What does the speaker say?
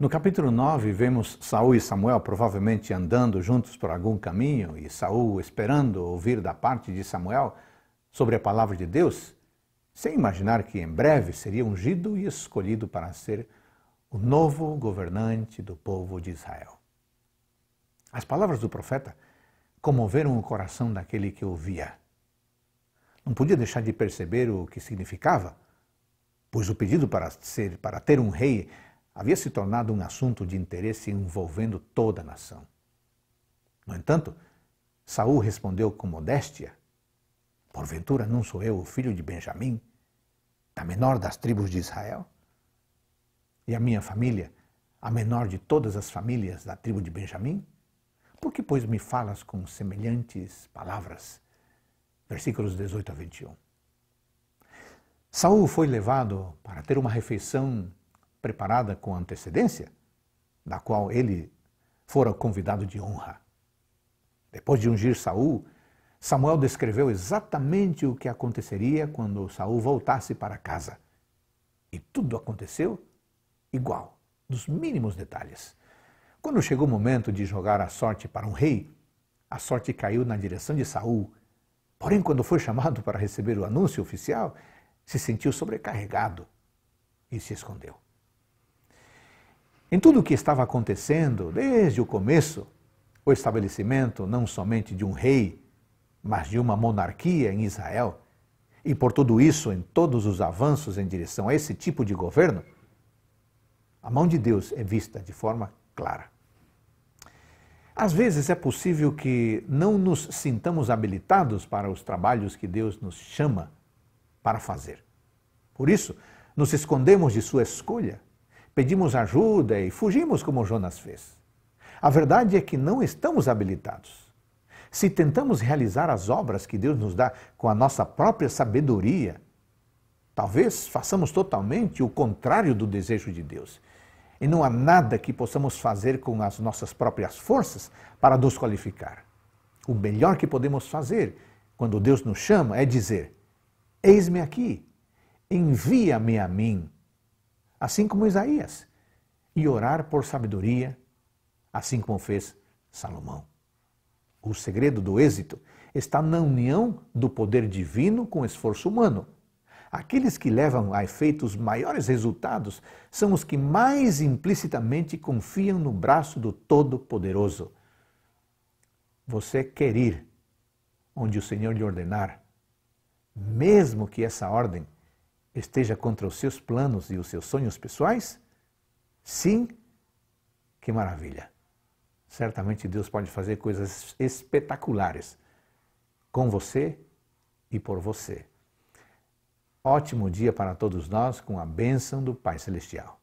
No capítulo 9, vemos Saul e Samuel provavelmente andando juntos por algum caminho e Saul esperando ouvir da parte de Samuel sobre a palavra de Deus, sem imaginar que em breve seria ungido e escolhido para ser o novo governante do povo de Israel. As palavras do profeta comoveram o coração daquele que ouvia. Não podia deixar de perceber o que significava, pois o pedido para ser para ter um rei havia se tornado um assunto de interesse envolvendo toda a nação. No entanto, Saul respondeu com modéstia: Porventura não sou eu o filho de Benjamim, a menor das tribos de Israel? E a minha família, a menor de todas as famílias da tribo de Benjamim? Por que, pois, me falas com semelhantes palavras? Versículos 18 a 21. Saul foi levado para ter uma refeição preparada com antecedência, da qual ele fora convidado de honra. Depois de ungir Saul, Samuel descreveu exatamente o que aconteceria quando Saul voltasse para casa. E tudo aconteceu igual, nos mínimos detalhes. Quando chegou o momento de jogar a sorte para um rei, a sorte caiu na direção de Saul. Porém, quando foi chamado para receber o anúncio oficial, se sentiu sobrecarregado e se escondeu. Em tudo o que estava acontecendo, desde o começo, o estabelecimento não somente de um rei, mas de uma monarquia em Israel, e por tudo isso, em todos os avanços em direção a esse tipo de governo, a mão de Deus é vista de forma clara. Às vezes é possível que não nos sintamos habilitados para os trabalhos que Deus nos chama para fazer. Por isso, nos escondemos de Sua escolha pedimos ajuda e fugimos como Jonas fez. A verdade é que não estamos habilitados. Se tentamos realizar as obras que Deus nos dá com a nossa própria sabedoria, talvez façamos totalmente o contrário do desejo de Deus. E não há nada que possamos fazer com as nossas próprias forças para nos qualificar. O melhor que podemos fazer quando Deus nos chama é dizer: Eis-me aqui, envia-me a mim assim como Isaías, e orar por sabedoria, assim como fez Salomão. O segredo do êxito está na união do poder divino com o esforço humano. Aqueles que levam a efeito os maiores resultados são os que mais implicitamente confiam no braço do Todo-Poderoso. Você quer ir onde o Senhor lhe ordenar, mesmo que essa ordem esteja contra os seus planos e os seus sonhos pessoais? Sim, que maravilha! Certamente Deus pode fazer coisas espetaculares com você e por você. Ótimo dia para todos nós com a bênção do Pai Celestial.